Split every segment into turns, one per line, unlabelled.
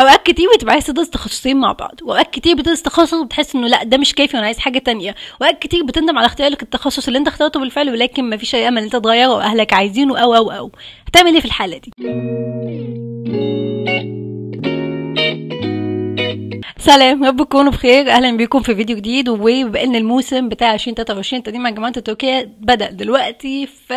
اوقات كتير بتبقى عايز تدرس تخصصين مع بعض واوقات كتير بتدرس تخصص وبتحس انه لا ده مش كافي وانا عايز حاجه تانية واوقات كتير بتندم على اختيارك التخصص اللي انت اخترته بالفعل ولكن مفيش اي امل ان انت تغيره واهلك عايزينه او او او هتعمل ايه في الحاله دي سلام رب تكونوا بخير اهلا بيكم في فيديو جديد وبما ان الموسم بتاع 2023 تقديم على جامعه تركيا بدا دلوقتي ف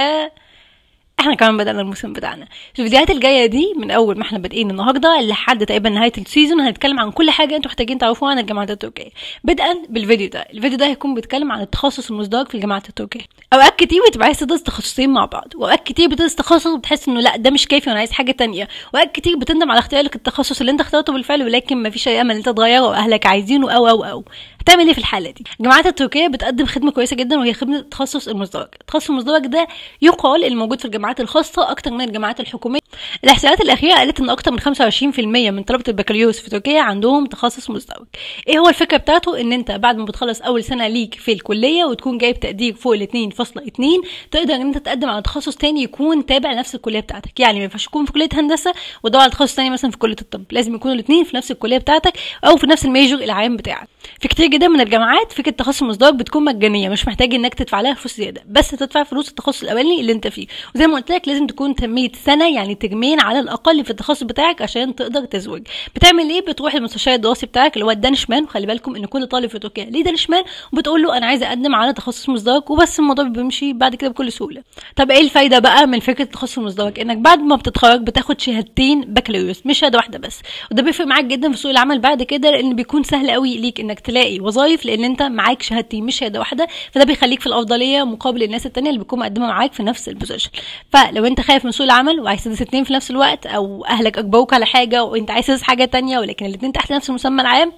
احنا كمان بدأنا الموسم بتاعنا الفيديوهات الجاية دي من أول ما احنا بادئين النهاردة لحد تقريبا نهاية السيزون هنتكلم عن كل حاجة انتوا محتاجين تعرفوها عن الجامعات التركية بدءا بالفيديو ده الفيديو ده هيكون بيتكلم عن التخصص المزدوج في الجامعات التركية أوقات كتير بتبقى عايز تدرس تخصصين مع بعض وأوقات كتير بتدرس تخصص وبتحس إنه لا ده مش كافي وأنا عايز حاجة تانية وأوقات كتير بتندم على اختيارك التخصص اللي انت اخترته بالفعل ولكن مفيش أي أمل انت تغيره وأهلك عايزينه أو أو أو بتعمل ايه في الحاله دي الجامعات التركيه بتقدم خدمه كويسه جدا وهي خدمه تخصص المزدوج التخصص المزدوج ده يقال الموجود في الجامعات الخاصه اكتر من الجامعات الحكوميه الاحصائيات الاخيره قالت ان اكتر من 25% من طلبه البكالوريوس في تركيا عندهم تخصص مزدوج ايه هو الفكره بتاعته ان انت بعد ما بتخلص اول سنه ليك في الكليه وتكون جايب تقدير فوق ال 2.2 تقدر ان انت تقدم على تخصص تاني يكون تابع لنفس الكليه بتاعتك يعني ما ينفعش تكون في كليه هندسه وتدور على تخصص تاني مثلا في كليه الطب لازم يكونوا الاثنين في نفس الكليه بتاعتك او في نفس الميجور العام بتاعك في كتير جدا من الجامعات فكره تخصص مزدوج بتكون مجانيه مش محتاج انك تدفع لها فلوس زياده بس تدفع فلوس التخصص الاولاني اللي انت فيه وزي ما قلت لك لازم تكون تميت سنه يعني تجمين على الاقل في التخصص بتاعك عشان تقدر تزوج بتعمل ايه بتروح للمستشار الدراسي بتاعك اللي هو الدانشمان مان وخلي بالكم ان كل طالب في تركيا ليه دانشمان مان وبتقول له انا عايزه اقدم على تخصص مزدوج وبس الموضوع بيمشي بعد كده بكل سهوله طب ايه الفايده بقى من فكره التخصص المزدوج انك بعد ما بتتخرج بتاخد شهادتين بكالوريوس مش شهاده واحده بس وده بيفرق معاك جدا في سوق العمل بعد كده لان بيكون سهل قوي ليك انك تلاقي الوظائف لان انت معاك شهادتين مش شهاده واحده فده بيخليك في الافضليه مقابل الناس التانية اللي بتكون مقدمه معاك في نفس البوزيشن فلو انت خايف من سوق العمل وعايز تدرس اتنين في نفس الوقت او اهلك اجبروك على حاجه وانت عايز تدرس حاجه تانية ولكن الاتنين تحت نفس المسمى العام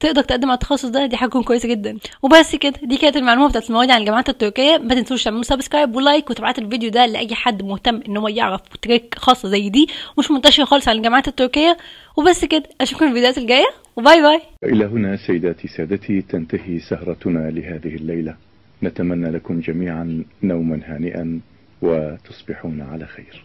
تقدر تقدم على التخصص ده دي حاجه تكون كويسه جدا وبس كده دي كانت المعلومه بتاعت المواد عن الجامعات التركيه ما تنسوش تعملوا سبسكرايب ولايك وتبعت الفيديو ده لاي حد مهتم ان هو يعرف تريك خاصه زي دي مش منتشره خالص عن الجامعات التركيه وبس كده اشوفكم في الفيديوهات الجايه وباي باي إلى هنا سيداتي سادتي تنتهي سهرتنا لهذه الليلة نتمنى لكم جميعا نوما هانئا وتصبحون على خير